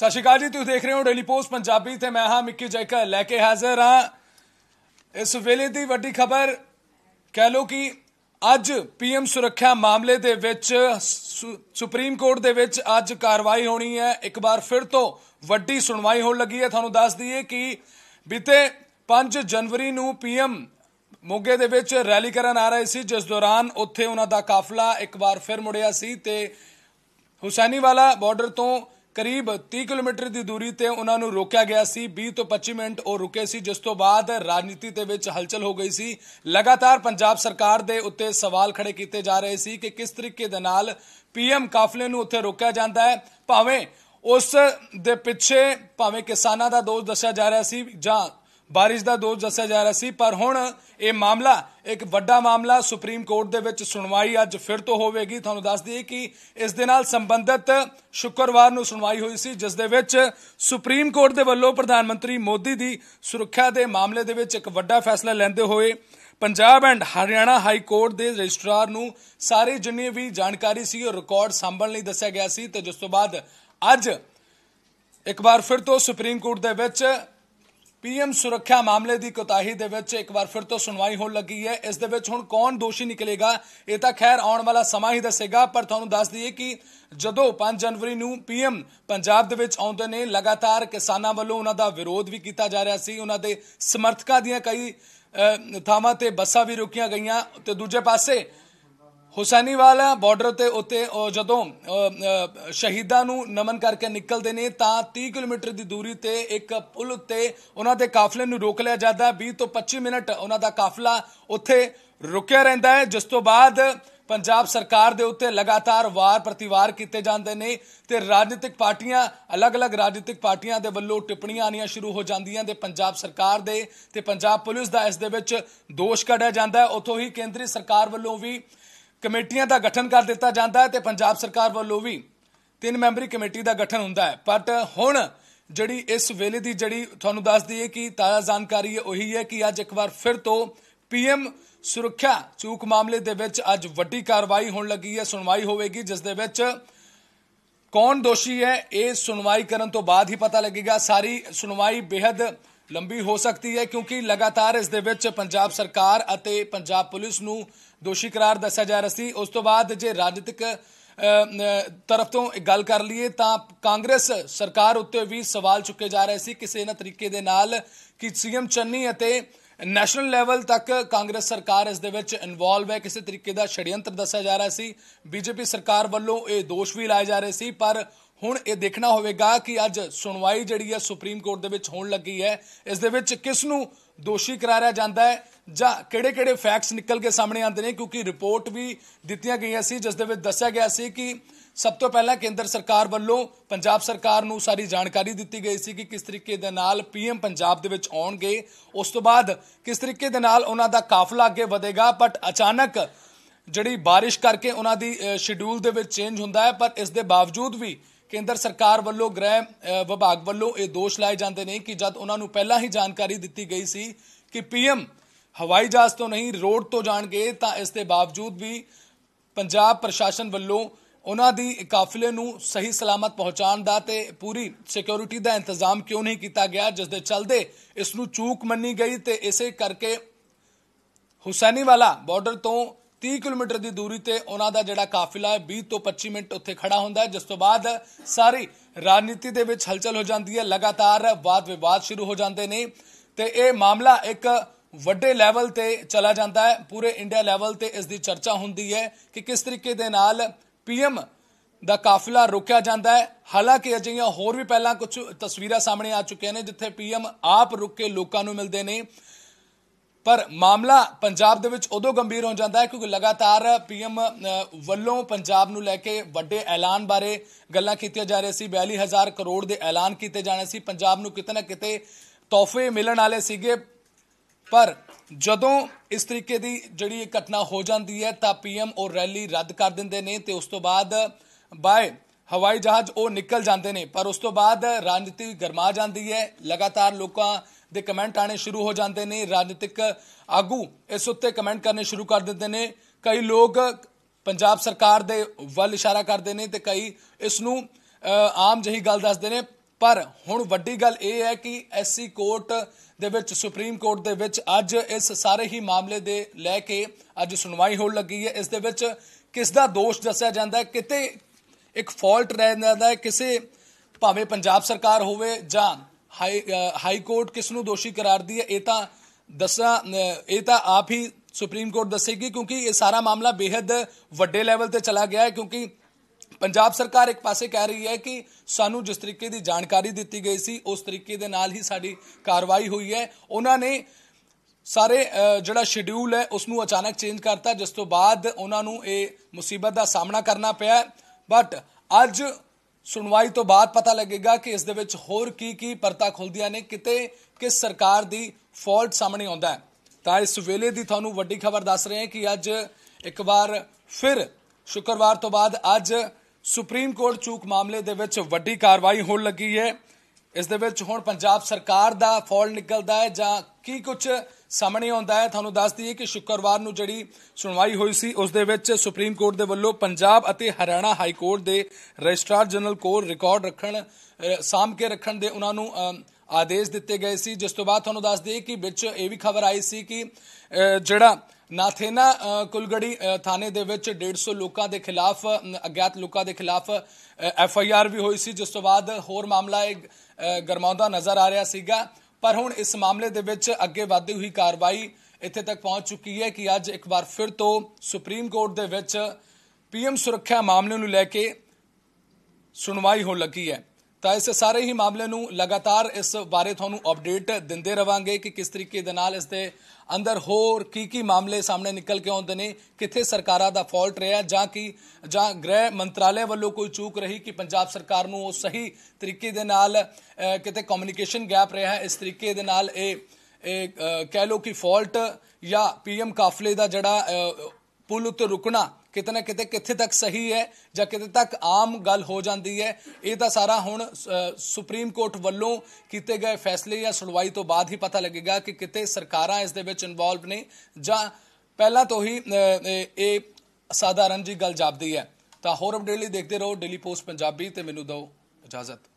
ਸਤਿ ਸ਼੍ਰੀ ਅਕਾਲ ਜੀ ਤੁਸੀਂ ਦੇਖ ਰਹੇ ਹੋ ਡੇਲੀ ਪੋਸਟ ਪੰਜਾਬੀ ਤੇ ਮੈਂ ਹਾਂ ਮਿੱਕੀ ਜੈਕਰ ਲੈ ਕੇ ਹਾਜ਼ਰ ਹਾਂ ਇਸ ਵੇਲੇ ਦੀ ਵੱਡੀ ਖਬਰ ਕਹਿ ਲੋ ਕਿ ਅੱਜ ਪੀਐਮ ਸੁਰੱਖਿਆ ਮਾਮਲੇ ਦੇ ਵਿੱਚ ਸੁਪਰੀਮ ਕੋਰਟ ਦੇ ਵਿੱਚ ਅੱਜ ਕਾਰਵਾਈ ਹੋਣੀ ਹੈ ਇੱਕ ਵਾਰ ਫਿਰ ਤੋਂ ਵੱਡੀ ਸੁਣਵਾਈ ਹੋਣ ਲੱਗੀ ਹੈ ਤੁਹਾਨੂੰ ਦੱਸ ਦਈਏ ਕਿ ਬੀਤੇ 5 ਜਨਵਰੀ ਨੂੰ ਪੀਐਮ ਮੋਗੇ ਦੇ ਵਿੱਚ ਰੈਲੀ ਕਰਨ ਆ ਰਹੇ ਸੀ ਜਿਸ ਦੌਰਾਨ ਉੱਥੇ ਉਹਨਾਂ ਦਾ ਕਾਫਲਾ ਇੱਕ ਵਾਰ ਫਿਰ ਮੁੜਿਆ ਸੀ ਤੇ ਹੁਸੈਨੀਵਾਲਾ ਬਾਰਡਰ ਤੋਂ ਕਰੀਬ 30 ਕਿਲੋਮੀਟਰ ਦੀ ਦੂਰੀ ਤੇ ਉਹਨਾਂ ਨੂੰ ਰੋਕਿਆ ਗਿਆ ਸੀ 20 ਤੋਂ 25 ਮਿੰਟ ਉਹ ਰੁਕੇ ਸੀ ਜਿਸ ਤੋਂ ਬਾਅਦ ਰਾਜਨੀਤੀ ਦੇ ਵਿੱਚ ਹਲਚਲ ਹੋ ਗਈ ਸੀ ਲਗਾਤਾਰ ਪੰਜਾਬ ਸਰਕਾਰ ਦੇ ਉੱਤੇ ਸਵਾਲ ਖੜੇ ਕੀਤੇ ਜਾ ਰਹੇ ਸੀ ਕਿ ਕਿਸ ਤਰੀਕੇ ਦੇ ਨਾਲ ਪੀਐਮ ਕਾਫਲੇ ਨੂੰ ਉੱਥੇ ਰੋਕਿਆ ਜਾਂਦਾ ਹੈ ਭਾਵੇਂ ਉਸ ਦੇ ਪਿੱਛੇ ਭਾਵੇਂ ਕਿਸਾਨਾਂ ਦਾ ਦੋਸ਼ ਦੱਸਿਆ ਜਾ ਰਿਹਾ ਸੀ ਜਾਂ ਬਾਰਿਸ਼ ਦਾ ਦੋਸ਼ ਦੱਸਿਆ ਜਾ ਰਿਹਾ ਸੀ ਪਰ ਹੁਣ ਇਹ ਮਾਮਲਾ ਇੱਕ ਵੱਡਾ ਮਾਮਲਾ ਸੁਪਰੀਮ ਕੋਰਟ ਦੇ ਵਿੱਚ ਸੁਣਵਾਈ ਅੱਜ ਫਿਰ ਤੋਂ ਹੋਵੇਗੀ ਤੁਹਾਨੂੰ ਦੱਸ ਦਈਏ ਕਿ ਇਸ ਦੇ ਨਾਲ ਸੰਬੰਧਿਤ ਸ਼ੁੱਕਰਵਾਰ ਨੂੰ ਸੁਣਵਾਈ ਹੋਈ ਸੀ ਜਿਸ ਦੇ ਵਿੱਚ ਸੁਪਰੀਮ ਕੋਰਟ ਦੇ ਵੱਲੋਂ ਪ੍ਰਧਾਨ ਮੰਤਰੀ ਮੋਦੀ ਦੀ ਸੁਰੱਖਿਆ ਦੇ ਮਾਮਲੇ ਦੇ ਵਿੱਚ ਇੱਕ ਵੱਡਾ ਫੈਸਲਾ ਲੈਂਦੇ ਹੋਏ Punjab and Haryana high court ਦੇ ਰਜਿਸਟਰਾਰ ਨੂੰ ਸਾਰੇ ਜਿੰਨੀ ਵੀ ਜਾਣਕਾਰੀ ਸੀ ਉਹ ਰਿਕਾਰਡ ਸੰਭਲਣ ਲਈ ਦੱਸਿਆ ਗਿਆ ਸੀ ਤੇ ਜਿਸ ਤੋਂ ਬਾਅਦ ਅੱਜ ਇੱਕ ਵਾਰ ਫਿਰ ਤੋਂ ਸੁਪਰੀਮ ਕੋਰਟ ਦੇ ਵਿੱਚ ਪੀਐਮ ਸੁਰੱਖਿਆ ਮਾਮਲੇ ਦੀ ਕੋਤਾਹੀ ਦੇ ਵਿੱਚ ਇੱਕ ਵਾਰ ਫਿਰ ਤੋਂ ਸੁਣਵਾਈ ਹੋਣ ਲੱਗੀ ਹੈ ਇਸ ਦੇ ਵਿੱਚ ਹੁਣ ਕੌਣ ਦੋਸ਼ੀ ਨਿਕਲੇਗਾ ਇਹ ਤਾਂ ਖੈਰ ਆਉਣ ਵਾਲਾ ਸਮਾਂ ਹੀ ਦੱਸੇਗਾ ਪਰ ਤੁਹਾਨੂੰ ਦੱਸ ਦਈਏ ਕਿ ਜਦੋਂ 5 ਜਨਵਰੀ ਨੂੰ ਪੀਐਮ ਪੰਜਾਬ ਦੇ ਵਿੱਚ ਆਉਂਦੇ ਨੇ ਲਗਾਤਾਰ ਕਿਸਾਨਾਂ ਵੱਲੋਂ ਉਹਨਾਂ ਦਾ ਵਿਰੋਧ ਵੀ ਕੀਤਾ ਜਾ ਰਿਹਾ ਸੀ ਉਹਨਾਂ ਦੇ ਸਮਰਥਕਾਂ ਦੀਆਂ ਕਈ ਥਾਵਾਂ ਤੇ ਬੱਸਾਂ ਵੀ ਰੁਕੀਆਂ ਗਈਆਂ ਤੇ ਦੂਜੇ ਪਾਸੇ ਹੁਸੈਨੀਵਾਲਾ ਬਾਰਡਰ ਤੇ ਉੱਤੇ ਜਦੋਂ ਸ਼ਹੀਦਾਂ ਨੂੰ ਨਮਨ ਕਰਕੇ ਨਿਕਲਦੇ ਨੇ ਤਾਂ 30 ਕਿਲੋਮੀਟਰ ਦੀ ਦੂਰੀ ਤੇ ਇੱਕ ਪੁਲ ਤੇ ਉਹਨਾਂ ਦੇ ਕਾਫਲੇ ਨੂੰ ਰੋਕ ਲਿਆ ਜਾਂਦਾ 20 ਤੋਂ 25 ਮਿੰਟ ਉਹਨਾਂ ਦਾ ਕਾਫਲਾ ਉੱਥੇ ਰੁਕਿਆ ਰਹਿੰਦਾ ਹੈ ਜਿਸ ਤੋਂ ਬਾਅਦ ਪੰਜਾਬ ਸਰਕਾਰ ਦੇ ਉੱਤੇ ਲਗਾਤਾਰ ਵਾਰ ਪ੍ਰਤੀਵਾਰ ਕੀਤੇ ਜਾਂਦੇ ਨੇ ਤੇ ਰਾਜਨੀਤਿਕ ਪਾਰਟੀਆਂ ਅਲੱਗ-ਅਲੱਗ ਰਾਜਨੀਤਿਕ ਪਾਰਟੀਆਂ ਦੇ ਵੱਲੋਂ ਟਿੱਪਣੀਆਂ ਆਨੀਆਂ ਸ਼ੁਰੂ ਹੋ ਜਾਂਦੀਆਂ ਤੇ ਪੰਜਾਬ ਸਰਕਾਰ ਦੇ ਤੇ ਪੰਜਾਬ ਪੁਲਿਸ ਦਾ ਇਸ ਦੇ ਵਿੱਚ ਦੋਸ਼ ਕੱਢਿਆ ਜਾਂਦਾ ਹੈ ਉਥੋਂ ਹੀ ਕੇਂਦਰੀ ਸਰਕਾਰ ਵੱਲੋਂ ਵੀ ਕਮੇਟੀਆਂ ਦਾ ਗਠਨ ਕਰ ਦਿੱਤਾ ਜਾਂਦਾ ਹੈ ਤੇ ਪੰਜਾਬ ਸਰਕਾਰ ਵੱਲੋਂ ਵੀ ਤਿੰਨ ਮੈਂਬਰੀ ਕਮੇਟੀ ਦਾ ਗਠਨ ਹੁੰਦਾ ਹੈ ਬਟ ਹੁਣ ਜਿਹੜੀ ਇਸ ਵੇਲੇ ਦੀ ਜਿਹੜੀ ਤੁਹਾਨੂੰ ਦੱਸ ਦਈਏ ਕਿ ਤਾਜ਼ਾ ਜਾਣਕਾਰੀ ਇਹ ਉਹੀ ਹੈ ਕਿ ਅੱਜ ਇੱਕ ਵਾਰ ਫਿਰ ਤੋਂ ਪੀਐਮ ਸੁਰੱਖਿਆ ਚੂਕ ਮਾਮਲੇ ਦੇ ਵਿੱਚ ਅੱਜ ਵੱਡੀ ਕਾਰਵਾਈ ਹੋਣ ਲੱਗੀ ਹੈ ਸੁਣਵਾਈ ਹੋਵੇਗੀ ਜਿਸ ਦੇ ਵਿੱਚ ਕੌਣ ਦੋਸ਼ੀ ਹੈ ਇਹ ਸੁਣਵਾਈ ਕਰਨ ਤੋਂ ਬਾਅਦ ਹੀ ਪਤਾ ਲੱਗੇਗਾ ਸਾਰੀ ਸੁਣਵਾਈ ਬੇहद ਲੰਬੀ ਹੋ ਸਕਦੀ ਹੈ ਕਿਉਂਕਿ ਲਗਾਤਾਰ ਇਸ ਦੇ ਵਿੱਚ ਪੰਜਾਬ ਸਰਕਾਰ ਅਤੇ ਪੰਜਾਬ ਪੁਲਿਸ ਨੂੰ ਦੋਸ਼ੀ ਕਰਾਰ ਦੱਸਿਆ ਜਾ ਰਿਹਾ ਸੀ ਉਸ ਤੋਂ ਬਾਅਦ ਜੇ ਰਾਜਨੀਤਿਕ ਤਰਫ ਤੋਂ ਗੱਲ ਕਰ ਲਈਏ ਤਾਂ ਕਾਂਗਰਸ ਸਰਕਾਰ ਉੱਤੇ ਵੀ ਸਵਾਲ ਚੁੱਕੇ ਜਾ ਰਹੇ ਸੀ ਕਿਸੇ ਨਾ ਤਰੀਕੇ ਦੇ ਨਾਲ ਕਿ ਸੀਐਮ ਚੰਨੀ ਅਤੇ ਨੈਸ਼ਨਲ ਲੈਵਲ ਤੱਕ ਕਾਂਗਰਸ ਸਰਕਾਰ ਇਸ ਦੇ ਵਿੱਚ ਇਨਵੋਲਵ ਹੈ ਕਿਸੇ ਤਰੀਕੇ ਦਾ ਛੜਯੰਤਰ ਦੱਸਿਆ ਜਾ ਰਿਹਾ ਸੀ ਬੀਜੇਪੀ ਸਰਕਾਰ ਵੱਲੋਂ ਇਹ ਦੋਸ਼ ਵੀ ਲਾਏ ਜਾ ਰਹੇ ਸੀ ਪਰ ਹੁਣ ਇਹ ਦੇਖਣਾ ਹੋਵੇਗਾ ਕਿ ਅੱਜ ਸੁਣਵਾਈ ਜਿਹੜੀ ਹੈ ਸੁਪਰੀਮ ਕੋਰਟ ਦੇ ਵਿੱਚ ਹੋਣ ਲੱਗੀ ਹੈ ਇਸ ਦੇ ਵਿੱਚ ਕਿਸ ਨੂੰ ਦੋਸ਼ੀ ਕਰਾਰਿਆ ਜਾਂਦਾ ਹੈ ਜਾਂ ਕਿਹੜੇ-ਕਿਹੜੇ ਫੈਕਟਸ ਨਿਕਲ ਕੇ ਸਾਹਮਣੇ ਆਉਂਦੇ ਨੇ ਕਿਉਂਕਿ ਰਿਪੋਰਟ ਵੀ ਦਿੱਤੀਆਂ ਗਈਆਂ ਸੀ ਜਿਸ ਦੇ ਵਿੱਚ ਦੱਸਿਆ ਗਿਆ ਸੀ ਕਿ ਸਭ ਤੋਂ ਪਹਿਲਾਂ ਕੇਂਦਰ ਸਰਕਾਰ ਵੱਲੋਂ ਪੰਜਾਬ ਸਰਕਾਰ ਨੂੰ ਸਾਰੀ ਜਾਣਕਾਰੀ ਦਿੱਤੀ ਗਈ ਸੀ ਕਿ ਕਿਸ ਤਰੀਕੇ ਦੇ ਨਾਲ ਪੀਐਮ ਪੰਜਾਬ ਦੇ ਵਿੱਚ ਆਉਣਗੇ ਉਸ ਤੋਂ ਬਾਅਦ ਕਿਸ ਤਰੀਕੇ ਦੇ ਨਾਲ ਉਹਨਾਂ ਦਾ ਕਾਫਲਾ ਅੱਗੇ ਵਧੇਗਾ ਬਟ ਅਚਾਨਕ ਜਿਹੜੀ ਬਾਰਿਸ਼ ਕਰਕੇ ਉਹਨਾਂ ਦੀ ਸ਼ਡਿਊਲ ਦੇ ਵਿੱਚ ਚੇਂਜ ਹੁੰਦਾ ਹੈ ਪਰ ਇਸ ਦੇ ਬਾਵਜੂਦ ਵੀ ਕੇਂਦਰ ਸਰਕਾਰ ਵੱਲੋਂ ਗ੍ਰਹਿ ਵਿਭਾਗ ਵੱਲੋਂ ਇਹ ਦੋਸ਼ ਲਾਏ ਜਾਂਦੇ ਨੇ ਕਿ ਜਦ ਉਹਨਾਂ ਨੂੰ ਪਹਿਲਾਂ ਹੀ ਜਾਣਕਾਰੀ ਦਿੱਤੀ ਗਈ ਸੀ ਕਿ ਪੀਐਮ ਹਵਾਈ ਜਹਾਜ਼ ਤੋਂ ਨਹੀਂ ਰੋਡ ਤੋਂ ਜਾਣਗੇ ਤਾਂ ਇਸ ਦੇ ਬਾਵਜੂਦ ਵੀ ਪੰਜਾਬ ਪ੍ਰਸ਼ਾਸਨ ਵੱਲੋਂ ਉਹਨਾਂ ਦੀ ਕਾਫਲੇ ਨੂੰ ਸਹੀ ਸਲਾਮਤ ਪਹੁੰਚਾਉਣ ਦਾ ਤੇ ਪੂਰੀ ਸਿਕਿਉਰਿਟੀ ਦਾ ਇੰਤਜ਼ਾਮ ਕਿਉਂ ਨਹੀਂ ਕੀਤਾ ਗਿਆ ਜਿਸ ਦੇ ਚੱਲਦੇ ਇਸ ਨੂੰ ਚੂਕ ਮੰਨੀ ਗਈ ਤੇ ਇਸੇ ਕਰਕੇ ਹੁਸੈਨੀਵਾਲਾ ਬਾਰਡਰ ਤੋਂ 30 ਕਿਲੋਮੀਟਰ ਦੀ ਦੂਰੀ ਤੇ ਉਹਨਾਂ ਦਾ ਜਿਹੜਾ ਕਾਫਿਲਾ ਹੈ 20 ਤੋਂ 25 ਮਿੰਟ ਉੱਥੇ ਖੜਾ ਹੁੰਦਾ ਹੈ ਜਿਸ ਤੋਂ ਬਾਅਦ ਸਾਰੀ ਰਾਜਨੀਤੀ ਦੇ ਵਿੱਚ ਹਲਚਲ ਹੋ ਜਾਂਦੀ ਹੈ ਲਗਾਤਾਰ ਵਾਦ ਵਿਵਾਦ ਸ਼ੁਰੂ ਹੋ ਜਾਂਦੇ ਨੇ ਤੇ ਇਹ ਮਾਮਲਾ ਇੱਕ ਵੱਡੇ ਲੈਵਲ ਤੇ ਚਲਾ ਜਾਂਦਾ ਹੈ ਪੂਰੇ ਇੰਡੀਆ ਲੈਵਲ ਤੇ ਇਸ ਦੀ ਚਰਚਾ ਹੁੰਦੀ ਹੈ ਕਿ ਕਿਸ ਤਰੀਕੇ ਦੇ ਨਾਲ ਪੀਐਮ ਦਾ ਕਾਫਲਾ ਰੁਕਿਆ ਜਾਂਦਾ ਹੈ ਹਾਲਾਂਕਿ ਅਜਿਹੀਆਂ ਹੋਰ ਵੀ ਪਹਿਲਾਂ ਕੁਝ ਤਸਵੀਰਾਂ ਸਾਹਮਣੇ ਆ ਚੁੱਕੀਆਂ ਨੇ ਜਿੱਥੇ ਪੀਐਮ ਆਪ ਰੁਕ ਕੇ ਲੋਕਾਂ ਨੂੰ ਮਿਲਦੇ ਨੇ ਪਰ ਮਾਮਲਾ ਪੰਜਾਬ ਦੇ ਵਿੱਚ ਉਦੋਂ ਗੰਭੀਰ ਹੋ ਜਾਂਦਾ ਹੈ ਕਿਉਂਕਿ ਲਗਾਤਾਰ ਪੀਐਮ ਵੱਲੋਂ ਪੰਜਾਬ ਨੂੰ ਲੈ ਕੇ ਵੱਡੇ ਐਲਾਨ ਬਾਰੇ ਗੱਲਾਂ ਕੀਤੀਆਂ ਜਾ ਰਹੀਆਂ ਸੀ 42000 ਕਰੋੜ ਦੇ ਐਲਾਨ ਕੀਤੇ ਜਾਣੇ ਸੀ ਪੰਜਾਬ ਨੂੰ ਕਿਤੇ ਨਾ ਕਿਤੇ ਤੋਹਫੇ ਮਿਲਣ ਵਾਲੇ ਸੀਗੇ ਪਰ ਜਦੋਂ ਇਸ ਤਰੀਕੇ ਦੀ ਜਿਹੜੀ ਘਟਨਾ ਹੋ ਜਾਂਦੀ ਹੈ ਤਾਂ ਪੀਐਮ ਉਹ ਰੈਲੀ ਰੱਦ ਕਰ ਦਿੰਦੇ ਨੇ ਤੇ ਉਸ ਤੋਂ ਬਾਅਦ ਬਾਏ ਹਵਾਈ ਜਹਾਜ਼ ਉਹ ਨਿਕਲ ਜਾਂਦੇ ਨੇ ਪਰ ਉਸ ਤੋਂ ਬਾਅਦ ਰਾਜਨੀਤੀ ਗਰਮਾ ਜਾਂਦੀ ਹੈ ਲਗਾਤਾਰ ਲੋਕਾਂ ਦੇ ਕਮੈਂਟ ਆਣੇ ਸ਼ੁਰੂ ਹੋ ਜਾਂਦੇ ਨੇ ਰਾਜਨੀਤਿਕ ਆਗੂ ਇਸ ਉੱਤੇ ਕਮੈਂਟ ਕਰਨੇ ਸ਼ੁਰੂ ਕਰ ਦਿੰਦੇ ਨੇ ਕਈ ਲੋਕ ਪੰਜਾਬ ਸਰਕਾਰ ਦੇ ਵੱਲ ਇਸ਼ਾਰਾ ਕਰਦੇ ਨੇ ਤੇ ਕਈ ਇਸ ਨੂੰ ਆਮ ਜਹੀ ਗੱਲ ਦੱਸਦੇ ਨੇ ਪਰ ਹੁਣ ਵੱਡੀ ਗੱਲ ਇਹ ਹੈ ਕਿ ਐਸਸੀ ਕੋਰਟ ਦੇ ਵਿੱਚ ਸੁਪਰੀਮ ਕੋਰਟ ਦੇ ਵਿੱਚ ਅੱਜ ਇਸ ਸਾਰੇ ਹੀ ਮਾਮਲੇ ਦੇ ਲੈ ਕੇ ਅੱਜ ਸੁਣਵਾਈ ਹੋਣ ਲੱਗੀ ਹੈ ਇਸ ਦੇ ਵਿੱਚ ਕਿਸ ਦਾ ਦੋਸ਼ ਦੱਸਿਆ ਜਾਂਦਾ ਹੈ ਕਿਤੇ ਇੱਕ ਫਾਲਟ ਰਹਿ ਜਾਂਦਾ ਹੈ ਕਿਸੇ ਭਾਵੇਂ ਪੰਜਾਬ ਸਰਕਾਰ ਹੋਵੇ ਜਾਂ ਹਾਈ ਹਾਈ ਕੋਰਟ ਕਿਸ ਨੂੰ ਦੋਸ਼ੀ ਕਰਾਰਦੀ ਹੈ ਇਹ ਤਾਂ ਦੱਸਾ ਇਹ ਤਾਂ ਆਪ ਹੀ ਸੁਪਰੀਮ ਕੋਰਟ ਦੱਸੇਗੀ ਕਿਉਂਕਿ ਇਹ ਸਾਰਾ ਮਾਮਲਾ ਬੇहद ਵੱਡੇ ਲੈਵਲ ਤੇ ਚਲਾ ਗਿਆ ਹੈ ਕਿਉਂਕਿ ਪੰਜਾਬ ਸਰਕਾਰ ਇੱਕ ਪਾਸੇ ਕਹਿ ਰਹੀ ਹੈ ਕਿ ਸਾਨੂੰ ਜਿਸ ਤਰੀਕੇ ਦੀ ਜਾਣਕਾਰੀ ਦਿੱਤੀ ਗਈ ਸੀ ਉਸ ਤਰੀਕੇ ਦੇ ਨਾਲ ਹੀ ਸਾਡੀ ਕਾਰਵਾਈ ਹੋਈ ਹੈ ਉਹਨਾਂ ਨੇ ਸਾਰੇ ਜਿਹੜਾ ਸ਼ਡਿਊਲ ਹੈ ਉਸ ਨੂੰ ਅਚਾਨਕ ਚੇਂਜ ਕਰਤਾ ਜਿਸ ਤੋਂ ਬਾਅਦ ਉਹਨਾਂ ਨੂੰ ਇਹ ਮੁਸੀਬਤ ਦਾ ਸਾਹਮਣਾ ਕਰਨਾ ਪਿਆ ਬਟ ਅੱਜ ਸੁਣਵਾਈ ਤੋਂ ਬਾਅਦ ਪਤਾ ਲੱਗੇਗਾ ਕਿ ਇਸ ਦੇ ਵਿੱਚ ਹੋਰ ਕੀ ਕੀ ਪਰਤਾ ਖੁੱਲਦੀਆਂ ਨੇ ਕਿਤੇ ਕਿਸ ਸਰਕਾਰ ਦੀ ਫਾਲਟ ਸਾਹਮਣੇ ਆਉਂਦਾ ਹੈ ਤਾਂ ਇਸ ਵੇਲੇ ਦੀ ਤੁਹਾਨੂੰ ਵੱਡੀ ਖਬਰ ਦੱਸ ਰਹੇ ਹਾਂ ਕਿ ਅੱਜ ਇੱਕ ਵਾਰ ਫਿਰ ਸ਼ੁੱਕਰਵਾਰ ਤੋਂ ਬਾਅਦ ਅੱਜ ਸੁਪਰੀਮ ਕੋਰਟ ਚੂਕ ਮਾਮਲੇ ਦੇ ਵਿੱਚ ਵੱਡੀ ਕਾਰਵਾਈ ਹੋਣ ਲੱਗੀ ਹੈ ਇਸ ਦੇ ਵਿੱਚ ਹੁਣ ਪੰਜਾਬ ਸਰਕਾਰ ਦਾ ਫੌਲ ਨਿਕਲਦਾ ਹੈ ਜਾਂ ਕੀ ਕੁਝ ਸਾਹਮਣੇ ਆਉਂਦਾ ਹੈ ਤੁਹਾਨੂੰ ਦੱਸ ਦਈਏ ਕਿ ਸ਼ੁੱਕਰਵਾਰ ਨੂੰ ਜਿਹੜੀ ਸੁਣਵਾਈ ਹੋਈ ਸੀ ਉਸ ਦੇ ਵਿੱਚ ਸੁਪਰੀਮ ਕੋਰਟ ਦੇ ਵੱਲੋਂ ਪੰਜਾਬ ਅਤੇ ਹਰਿਆਣਾ ਹਾਈ ਕੋਰਟ ਦੇ ਰਜਿਸਟਰਾਰ ਜਨਰਲ ਕੋਲ ਰਿਕਾਰਡ ਰੱਖਣ ਸਾਮ ਕੇ ਰੱਖਣ ਦੇ ਉਹਨਾਂ ਨੂੰ ਆਦੇਸ਼ ਦਿੱਤੇ ਗਏ ਸੀ ਜਿਸ ਤੋਂ ਬਾਅਦ ਤੁਹਾਨੂੰ ਦੱਸ ਦਈਏ ਕਿ ਵਿੱਚ ਇਹ ਵੀ ਖਬਰ ਆਈ ਸੀ ਕਿ ਜਿਹੜਾ ਨਾਥੇਨਾ ਕੁਲਗੜੀ ਥਾਣੇ ਦੇ ਵਿੱਚ 150 ਲੋਕਾਂ ਦੇ ਖਿਲਾਫ ਅਗਿਆਤ ਲੋਕਾਂ ਦੇ ਖਿਲਾਫ ਐਫ ਆਈ ਆਰ ਵੀ ਹੋਈ ਸੀ ਜਿਸ ਤੋਂ ਬਾਅਦ ਹੋਰ ਮਾਮਲਾ ਗਰਮਾਉਂਦਾ ਨਜ਼ਰ ਆ ਰਿਹਾ ਸੀਗਾ ਪਰ ਹੁਣ ਇਸ ਮਾਮਲੇ ਦੇ ਵਿੱਚ ਅੱਗੇ ਵਧਦੀ ਹੋਈ ਕਾਰਵਾਈ ਇੱਥੇ ਤੱਕ ਪਹੁੰਚ ਚੁੱਕੀ ਹੈ ਕਿ ਅੱਜ ਇੱਕ ਵਾਰ ਫਿਰ ਤੋਂ ਸੁਪਰੀਮ ਕੋਰਟ ਦੇ ਵਿੱਚ ਪੀਐਮ ਸੁਰੱਖਿਆ ਮਾਮਲੇ ਨੂੰ ਲੈ ਕੇ ਸੁਣਵਾਈ ਹੋਣ ਲੱਗੀ ਹੈ ਤਾਂ ਇਸ ਸਾਰੇ ਹੀ ਮਾਮਲੇ ਨੂੰ ਲਗਾਤਾਰ ਇਸ ਬਾਰੇ ਤੁਹਾਨੂੰ ਅਪਡੇਟ ਦਿੰਦੇ ਰਵਾਂਗੇ ਕਿ ਕਿਸ ਤਰੀਕੇ ਦੇ ਨਾਲ ਇਸ ਦੇ ਅੰਦਰ ਹੋਰ ਕੀ ਕੀ ਮਾਮਲੇ ਸਾਹਮਣੇ ਨਿਕਲ ਕੇ ਆਉਂਦੇ ਨੇ ਕਿੱਥੇ ਸਰਕਾਰਾਂ ਦਾ ਫਾਲਟ ਰਿਹਾ ਜਾਂ ਕਿ ਜਾਂ ਗ੍ਰਹਿ ਮੰਤਰਾਲੇ ਵੱਲੋਂ ਕੋਈ ਚੂਕ ਰਹੀ ਕਿ ਪੰਜਾਬ ਸਰਕਾਰ ਨੂੰ ਉਹ ਸਹੀ ਤਰੀਕੇ ਦੇ ਨਾਲ ਕਿਤੇ ਕਮਿਊਨੀਕੇਸ਼ਨ ਗੈਪ ਰਿਹਾ ਇਸ ਤਰੀਕੇ ਦੇ ਨਾਲ ਇਹ ਇਹ ਕਹਿ ਲੋ ਕਿ ਫਾਲਟ ਜਾਂ ਪੀਐਮ ਕਾਫਲੇ ਦਾ ਜਿਹੜਾ ਪੁਲ ਉੱਤੇ ਰੁਕਣਾ ਕਿਤੇ ਨਾ ਕਿਤੇ ਕਿੱਥੇ ਤੱਕ ਸਹੀ ਹੈ ਜਾਂ ਕਿਤੇ ਤੱਕ ਆਮ ਗੱਲ ਹੋ ਜਾਂਦੀ ਹੈ ਇਹ ਤਾਂ ਸਾਰਾ ਹੁਣ ਸੁਪਰੀਮ ਕੋਰਟ ਵੱਲੋਂ ਕੀਤੇ ਗਏ ਫੈਸਲੇ ਜਾਂ ਸੁਣਵਾਈ ਤੋਂ ਬਾਅਦ ਹੀ ਪਤਾ ਲੱਗੇਗਾ ਕਿ ਕਿਤੇ ਸਰਕਾਰਾਂ ਇਸ ਦੇ ਵਿੱਚ ਇਨਵੋਲਵ ਨੇ ਜਾਂ ਪਹਿਲਾਂ ਤੋਂ ਹੀ ਇਹ ਸਾਧਾਰਨ ਜੀ ਗੱਲ ਜਾਪਦੀ ਹੈ ਤਾਂ ਹੋਰ ਅਪਡੇਟ ਲਈ ਦੇਖਦੇ ਰਹੋ ਡੇਲੀ ਪੋਸਟ ਪੰਜਾਬੀ ਤੇ ਮੈਨੂੰ ਦਿਓ ਇਜਾਜ਼ਤ